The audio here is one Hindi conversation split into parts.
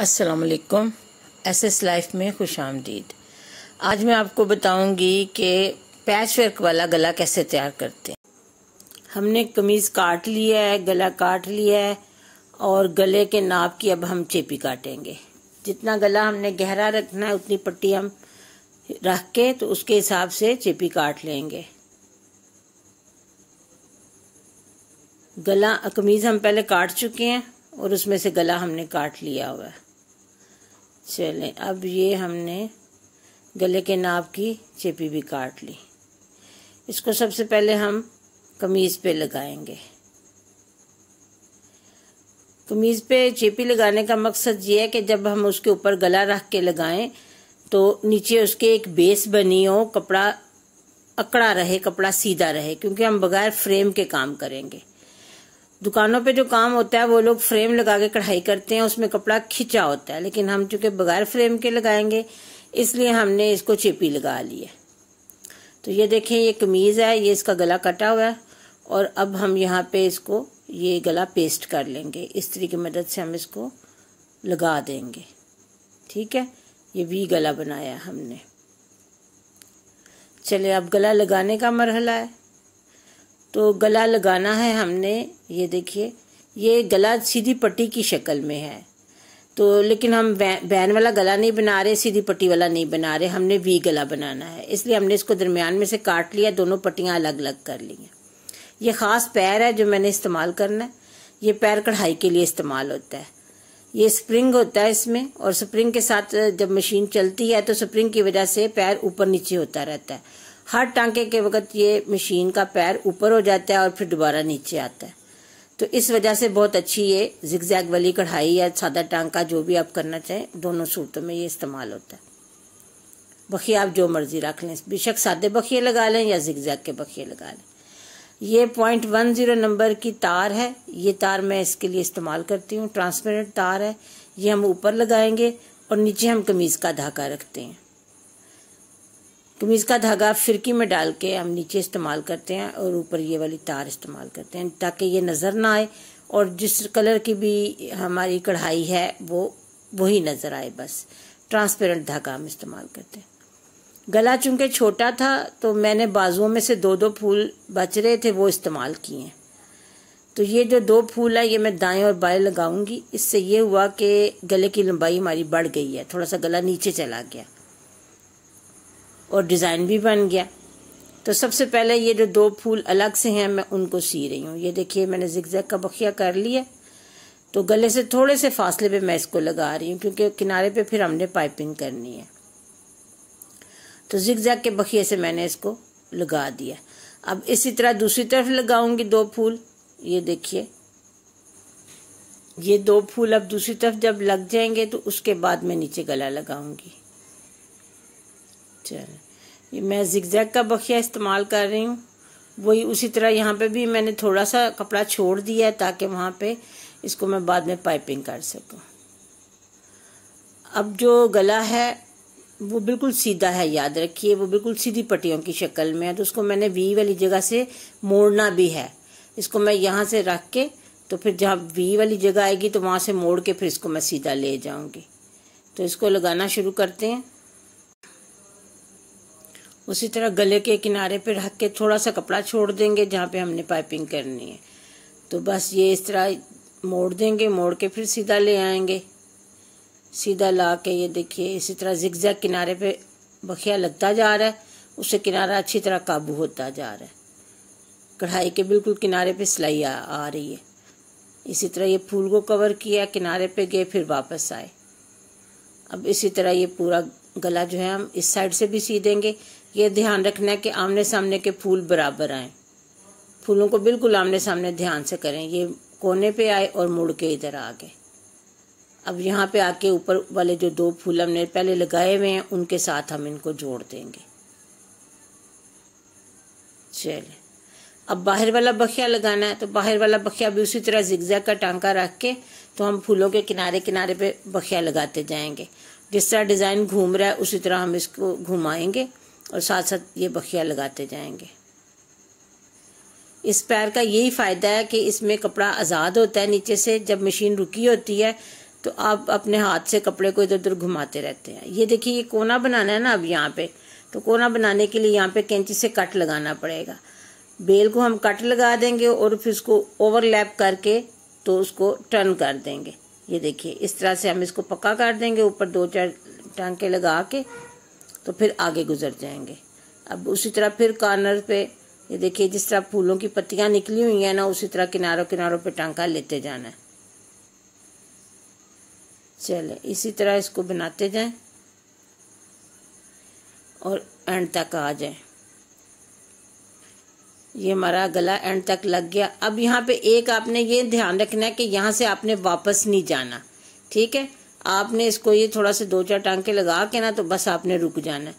असलकुम एस एस लाइफ में खुश आमदीद आज मैं आपको बताऊंगी कि पैच वर्क वाला गला कैसे तैयार करते हैं हमने कमीज़ काट लिया है गला काट लिया है और गले के नाप की अब हम चेपी काटेंगे जितना गला हमने गहरा रखना है उतनी पट्टी हम रख के तो उसके हिसाब से चेपी काट लेंगे गला कमीज़ हम पहले काट चुके हैं और उसमें से गला हमने काट लिया हुआ है चले अब ये हमने गले के नाप की चेपी भी काट ली इसको सबसे पहले हम कमीज़ पे लगाएंगे कमीज़ पे चेपी लगाने का मकसद ये है कि जब हम उसके ऊपर गला रख के लगाएं तो नीचे उसके एक बेस बनी हो कपड़ा अकड़ा रहे कपड़ा सीधा रहे क्योंकि हम बगैर फ्रेम के काम करेंगे दुकानों पे जो काम होता है वो लोग फ्रेम लगा के कढ़ाई करते हैं उसमें कपड़ा खिंचा होता है लेकिन हम चूंकि बगैर फ्रेम के लगाएंगे इसलिए हमने इसको चेपी लगा ली है तो ये देखें ये कमीज़ है ये इसका गला कटा हुआ है और अब हम यहाँ पे इसको ये गला पेस्ट कर लेंगे इस तरीके की मदद से हम इसको लगा देंगे ठीक है ये भी गला बनाया हमने चले अब गला लगाने का मरहला है तो गला लगाना है हमने ये देखिए ये गला सीधी पट्टी की शक्ल में है तो लेकिन हम बैन वाला गला नहीं बना रहे सीधी पट्टी वाला नहीं बना रहे हमने वी गला बनाना है इसलिए हमने इसको दरमियान में से काट लिया दोनों पट्टियाँ अलग अलग कर ली हैं ये ख़ास पैर है जो मैंने इस्तेमाल करना है ये पैर कढ़ाई के लिए इस्तेमाल होता है ये स्प्रिंग होता है इसमें और स्प्रिंग के साथ जब मशीन चलती है तो स्प्रिंग की वजह से पैर ऊपर नीचे होता रहता है हर टांके के वक्त ये मशीन का पैर ऊपर हो जाता है और फिर दोबारा नीचे आता है तो इस वजह से बहुत अच्छी ये जिगजैग वाली कढ़ाई या सादा टांका जो भी आप करना चाहें दोनों सूरतों में ये इस्तेमाल होता है बखिया आप जो मर्जी रख लें बेशक सादे बखिए लगा लें या जिगजैग के बखिए लगा लें ये पॉइंट वन ज़ीरो नंबर की तार है ये तार मैं इसके लिए इस्तेमाल करती हूँ ट्रांसपेरेंट तार है ये हम ऊपर लगाएंगे और नीचे हम कमीज़ का धागा रखते हैं कमीज़ का धागा फिरकी में डाल के हम नीचे इस्तेमाल करते हैं और ऊपर ये वाली तार इस्तेमाल करते हैं ताकि ये नज़र ना आए और जिस कलर की भी हमारी कढ़ाई है वो वही नज़र आए बस ट्रांसपेरेंट धागा हम इस्तेमाल करते हैं गला चूंकि छोटा था तो मैंने बाजुओं में से दो दो फूल बच रहे थे वो इस्तेमाल किए हैं तो ये जो दो फूल है ये मैं दाएं और बाएं लगाऊंगी इससे ये हुआ कि गले की लंबाई हमारी बढ़ गई है थोड़ा सा गला नीचे चला गया और डिज़ाइन भी बन गया तो सबसे पहले ये जो दो फूल अलग से हैं मैं उनको सी रही हूँ ये देखिए मैंने जिक्जैक का बखिया कर लिया तो गले से थोड़े से फासले पे मैं इसको लगा रही हूँ क्योंकि किनारे पे फिर हमने पाइपिंग करनी है तो जिक्जैक के बखिए से मैंने इसको लगा दिया अब इसी तरह दूसरी तरफ लगाऊंगी दो फूल ये देखिए ये दो फूल अब दूसरी तरफ जब लग जाएंगे तो उसके बाद मैं नीचे गला लगाऊंगी चल ये मैं जिगजैग का बखिया इस्तेमाल कर रही हूँ वही उसी तरह यहाँ पे भी मैंने थोड़ा सा कपड़ा छोड़ दिया है ताकि वहाँ पे इसको मैं बाद में पाइपिंग कर सकूँ अब जो गला है वो बिल्कुल सीधा है याद रखिए वो बिल्कुल सीधी पट्टियों की शक्ल में है तो उसको मैंने वी वाली जगह से मोड़ना भी है इसको मैं यहाँ से रख के तो फिर जहाँ वी वाली जगह आएगी तो वहाँ से मोड़ के फिर इसको मैं सीधा ले जाऊँगी तो इसको लगाना शुरू करते हैं उसी तरह गले के किनारे पे रख के थोड़ा सा कपड़ा छोड़ देंगे जहाँ पे हमने पाइपिंग करनी है तो बस ये इस तरह मोड़ देंगे मोड़ के फिर सीधा ले आएंगे सीधा ला के ये देखिए इसी तरह जिक्जा किनारे पे बखिया लगता जा रहा है उससे किनारा अच्छी तरह काबू होता जा रहा है कढ़ाई के बिल्कुल किनारे पे सिलाई आ, आ रही है इसी तरह ये फूल को कवर किया किनारे पे गए फिर वापस आए अब इसी तरह ये पूरा गला जो है हम इस साइड से भी सी देंगे ये ध्यान रखना है कि आमने सामने के फूल बराबर आए फूलों को बिल्कुल आमने सामने ध्यान से करें ये कोने पे आए और मुड़ के इधर आ गए अब यहाँ पे आके ऊपर वाले जो दो फूल हमने पहले लगाए हुए हैं उनके साथ हम इनको जोड़ देंगे चले अब बाहर वाला बखिया लगाना है तो बाहर वाला बखिया भी उसी तरह जिगजैग का टांका रख के तो हम फूलों के किनारे किनारे पे बखिया लगाते जाएंगे जिस तरह डिज़ाइन घूम रहा है उसी तरह हम इसको घुमाएंगे और साथ साथ ये बखिया लगाते जाएंगे इस पैर का यही फ़ायदा है कि इसमें कपड़ा आज़ाद होता है नीचे से जब मशीन रुकी होती है तो आप अपने हाथ से कपड़े को इधर उधर घुमाते रहते हैं ये देखिए ये कोना बनाना है ना अब यहाँ पे तो कोना बनाने के लिए यहाँ पे कैंची से कट लगाना पड़ेगा बेल को हम कट लगा देंगे और फिर उसको ओवरलैप करके तो उसको टर्न कर देंगे ये देखिए इस तरह से हम इसको पक्का कर देंगे ऊपर दो चार टांके लगा के तो फिर आगे गुजर जाएंगे अब उसी तरह फिर कॉर्नर पे ये देखिए जिस तरह फूलों की पत्तियां निकली हुई हैं ना उसी तरह किनारों किनारों पे टांका लेते जाना है चले इसी तरह इसको बनाते जाएं और एंड तक आ जाएं ये हमारा गला एंड तक लग गया अब यहाँ पे एक आपने ये ध्यान रखना है कि यहाँ से आपने वापस नहीं जाना ठीक है आपने इसको ये थोड़ा सा दो चार टांके लगा के ना तो बस आपने रुक जाना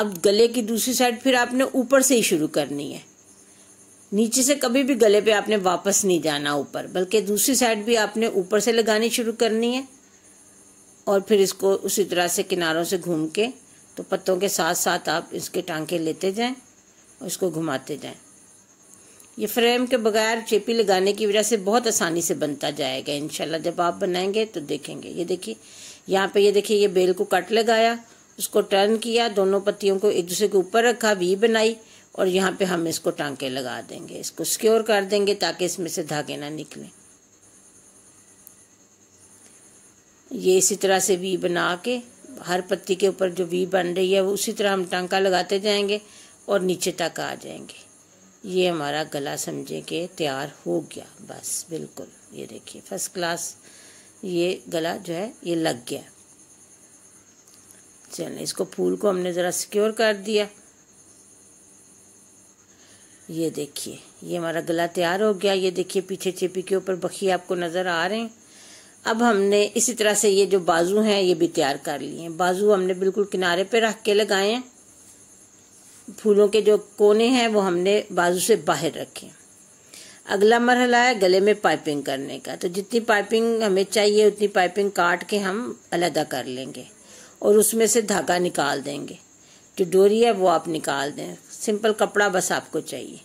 अब गले की दूसरी साइड फिर आपने ऊपर से ही शुरू करनी है नीचे से कभी भी गले पे आपने वापस नहीं जाना ऊपर बल्कि दूसरी साइड भी आपने ऊपर से लगानी शुरू करनी है और फिर इसको उसी तरह से किनारों से घूम के तो पत्तों के साथ साथ आप इसके टांके लेते जाएं और इसको घुमाते जाएं ये फ्रेम के बगैर चेपी लगाने की वजह से बहुत आसानी से बनता जाएगा इनशाला जब आप बनाएंगे तो देखेंगे ये देखिए यहाँ पे ये देखिए ये बेल को कट लगाया उसको टर्न किया दोनों पत्तियों को एक दूसरे के ऊपर रखा वी बनाई और यहाँ पे हम इसको टांके लगा देंगे इसको सिक्योर कर देंगे ताकि इसमें से धागे ना निकले ये इसी तरह से वी बना के हर पत्ती के ऊपर जो वी बन रही है वो उसी तरह हम टांका लगाते जाएंगे और नीचे तक आ जाएंगे ये हमारा गला समझे कि तैयार हो गया बस बिल्कुल ये देखिए फर्स्ट क्लास ये गला जो है ये लग गया चलें इसको फूल को हमने ज़रा सिक्योर कर दिया ये देखिए ये हमारा गला तैयार हो गया ये देखिए पीछे चेपी के ऊपर बखी आपको नज़र आ रहे हैं अब हमने इसी तरह से ये जो बाजू हैं ये भी तैयार कर लिए हैं बाजू हमने बिल्कुल किनारे पे रख के लगाए हैं फूलों के जो कोने हैं वो हमने बाजू से बाहर रखे अगला मरहला है गले में पाइपिंग करने का तो जितनी पाइपिंग हमें चाहिए उतनी पाइपिंग काट के हम अलहदा कर लेंगे और उसमें से धागा निकाल देंगे जो डोरी है वो आप निकाल दें सिंपल कपड़ा बस आपको चाहिए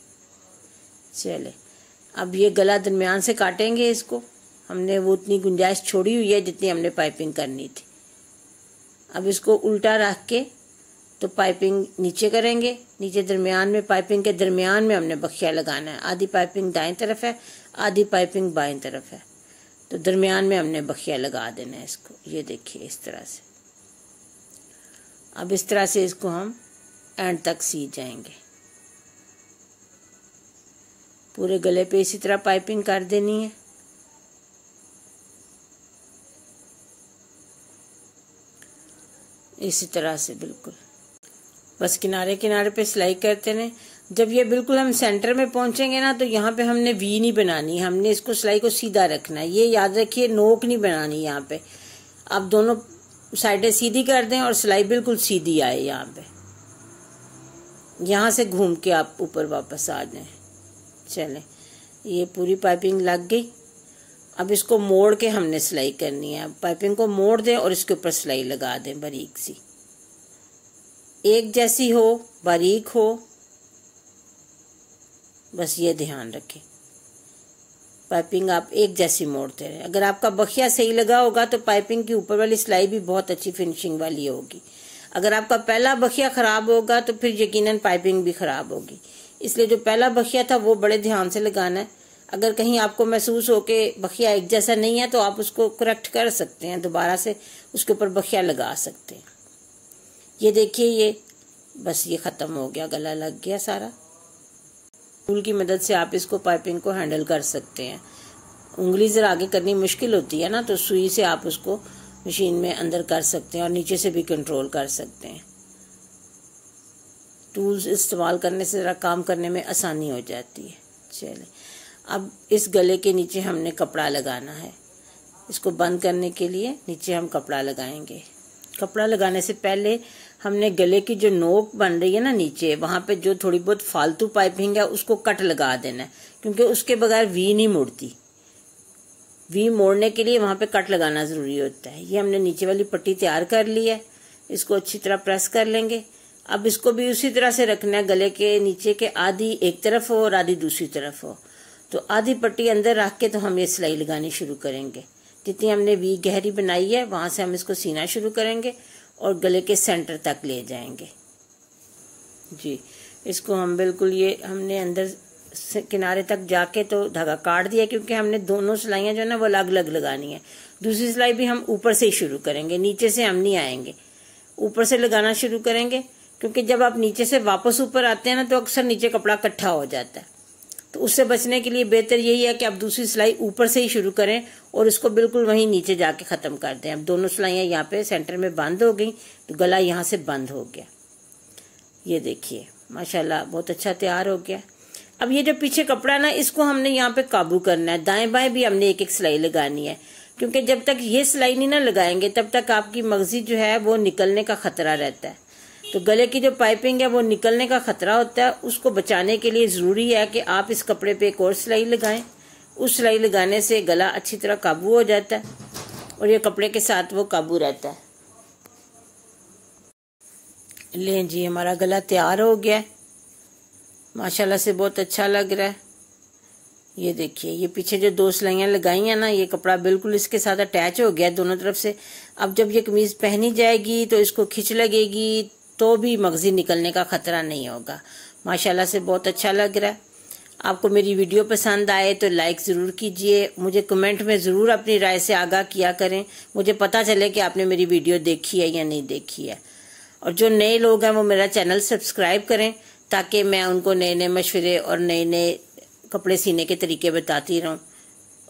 चले अब ये गला दरमियान से काटेंगे इसको हमने वो उतनी गुंजाइश छोड़ी हुई है जितनी हमने पाइपिंग करनी थी अब इसको उल्टा रख के तो पाइपिंग नीचे करेंगे नीचे दरमियान में पाइपिंग के दरमियान में हमने बखिया लगाना है आधी पाइपिंग दाएं तरफ है आधी पाइपिंग बाएं तरफ है तो दरमियान में हमने बखिया लगा देना है इसको ये देखिए इस तरह से अब इस तरह से इसको हम एंड तक सी जाएंगे पूरे गले पे इसी तरह पाइपिंग कर देनी है इसी तरह से बिल्कुल बस किनारे किनारे पे सिलाई करते रहे जब ये बिल्कुल हम सेंटर में पहुंचेंगे ना तो यहाँ पे हमने वी नहीं बनानी हमने इसको सिलाई को सीधा रखना है ये याद रखिए नोक नहीं बनानी यहाँ पे आप दोनों साइडें सीधी कर दें और सिलाई बिल्कुल सीधी आए यहाँ पे यहाँ से घूम के आप ऊपर वापस आ जाए चलें ये पूरी पाइपिंग लग गई अब इसको मोड़ के हमने सिलाई करनी है पाइपिंग को मोड़ दें और इसके ऊपर सिलाई लगा दें बारीक सी एक जैसी हो बारीक हो बस ये ध्यान रखें पाइपिंग आप एक जैसी मोड़ते रहे अगर आपका बखिया सही लगा होगा तो पाइपिंग की ऊपर वाली सिलाई भी बहुत अच्छी फिनिशिंग वाली होगी अगर आपका पहला बखिया ख़राब होगा तो फिर यकीनन पाइपिंग भी ख़राब होगी इसलिए जो पहला बखिया था वो बड़े ध्यान से लगाना है अगर कहीं आपको महसूस हो के बखिया एक जैसा नहीं है तो आप उसको करेक्ट कर सकते हैं दोबारा से उसके ऊपर बखिया लगा सकते हैं ये देखिए ये बस ये ख़त्म हो गया गला लग गया सारा टूल की मदद से आप इसको पाइपिंग को हैंडल कर सकते हैं उंगली ज़रा आगे करनी मुश्किल होती है ना तो सुई से आप उसको मशीन में अंदर कर सकते हैं और नीचे से भी कंट्रोल कर सकते हैं टूल्स इस्तेमाल करने से ज़रा काम करने में आसानी हो जाती है चले अब इस गले के नीचे हमने कपड़ा लगाना है इसको बंद करने के लिए नीचे हम कपड़ा लगाएंगे कपड़ा लगाने से पहले हमने गले की जो नोक बन रही है ना नीचे वहां पे जो थोड़ी बहुत फालतू पाइपिंग है उसको कट लगा देना है क्योंकि उसके बगैर वी नहीं मुड़ती वी मोड़ने के लिए वहां पे कट लगाना ज़रूरी होता है ये हमने नीचे वाली पट्टी तैयार कर ली है इसको अच्छी तरह प्रेस कर लेंगे अब इसको भी उसी तरह से रखना है गले के नीचे के आधी एक तरफ हो और आधी दूसरी तरफ हो तो आधी पट्टी अंदर रख के तो हम ये सिलाई लगानी शुरू करेंगे जितनी हमने वी गहरी बनाई है वहाँ से हम इसको सीना शुरू करेंगे और गले के सेंटर तक ले जाएंगे जी इसको हम बिल्कुल ये हमने अंदर किनारे तक जाके तो धागा काट दिया क्योंकि हमने दोनों सिलाइयाँ जो है ना वो अलग अलग लगानी है दूसरी सिलाई भी हम ऊपर से ही शुरू करेंगे नीचे से हम नहीं आएंगे ऊपर से लगाना शुरू करेंगे क्योंकि जब आप नीचे से वापस ऊपर आते हैं ना तो अक्सर नीचे कपड़ा इकट्ठा हो जाता है तो उससे बचने के लिए बेहतर यही है कि आप दूसरी सिलाई ऊपर से ही शुरू करें और इसको बिल्कुल वहीं नीचे जाके ख़त्म कर दें अब दोनों सिलाइयाँ यहाँ पे सेंटर में बंद हो गई तो गला यहाँ से बंद हो गया ये देखिए माशाल्लाह बहुत अच्छा तैयार हो गया अब ये जो पीछे कपड़ा ना इसको हमने यहाँ पे काबू करना है दाएं बाएं भी हमने एक एक सिलाई लगानी है क्योंकि जब तक ये सिलाई नहीं ना लगाएंगे तब तक आपकी मगजी जो है वो निकलने का खतरा रहता है तो गले की जो पाइपिंग है वो निकलने का ख़तरा होता है उसको बचाने के लिए ज़रूरी है कि आप इस कपड़े पे एक और सिलाई लगाएं उस सिलाई लगाने से गला अच्छी तरह काबू हो जाता है और ये कपड़े के साथ वो काबू रहता है लें जी हमारा गला तैयार हो गया है माशाल्लाह से बहुत अच्छा लग रहा है ये देखिए ये पीछे जो दो सिलाइयाँ लगाई हैं ना ये कपड़ा बिल्कुल इसके साथ अटैच हो गया दोनों तरफ से अब जब ये कमीज़ पहनी जाएगी तो इसको खिंच लगेगी तो भी मगजी निकलने का ख़तरा नहीं होगा माशाल्लाह से बहुत अच्छा लग रहा है आपको मेरी वीडियो पसंद आए तो लाइक ज़रूर कीजिए मुझे कमेंट में ज़रूर अपनी राय से आगाह किया करें मुझे पता चले कि आपने मेरी वीडियो देखी है या नहीं देखी है और जो नए लोग हैं वो मेरा चैनल सब्सक्राइब करें ताकि मैं उनको नए नए मशवरे और नए नए कपड़े सीने के तरीके बताती रहूं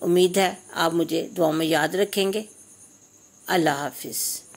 उम्मीद है आप मुझे दुआ में याद रखेंगे अल्लाह हाफिज़